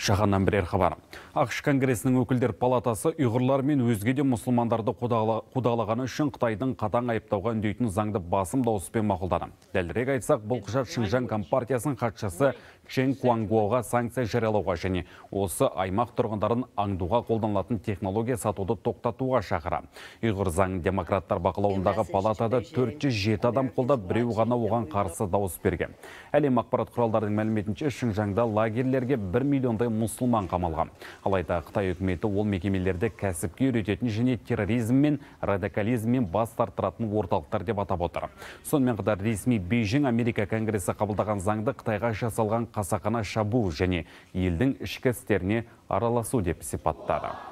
Шағаннан бірер хабар. Ақш Конгресінің өкілдер палатасы ұйғырлар мен өзге де мұсылмандарды қудалағаны үшін Қытайдың қатаң айыптауға үндейтін заңды басым дауыспен мақылдады. Дәлірек айтсақ, бұл құжат Шыңжан компартиясының хатшысы Чен Куангуаға санкция жариялауға және осы аймақ тұрғындарын аңдуға қолданылатын технология сатуды тоқтатуға шақыра. Ұйғыр заң демократтар бақылауындағы палатада 407 адам қолдап, біреу ғана оған қарсы дауыс берген. Әлем ақпарат құралдарының мәліметінше Шыңжаңда лагерлерге 1 миллиондай мұсылман қамалған алайда қытай үкіметі ол мекемелерді кәсіпке үйрететін және терроризм мен радикализмнен бас тартыратын орталықтар деп атап отыр сонымен қатар ресми бейжің америка конгресі қабылдаған заңды қытайға жасалған қасақана шабу және елдің ішкі істеріне араласу деп сипаттады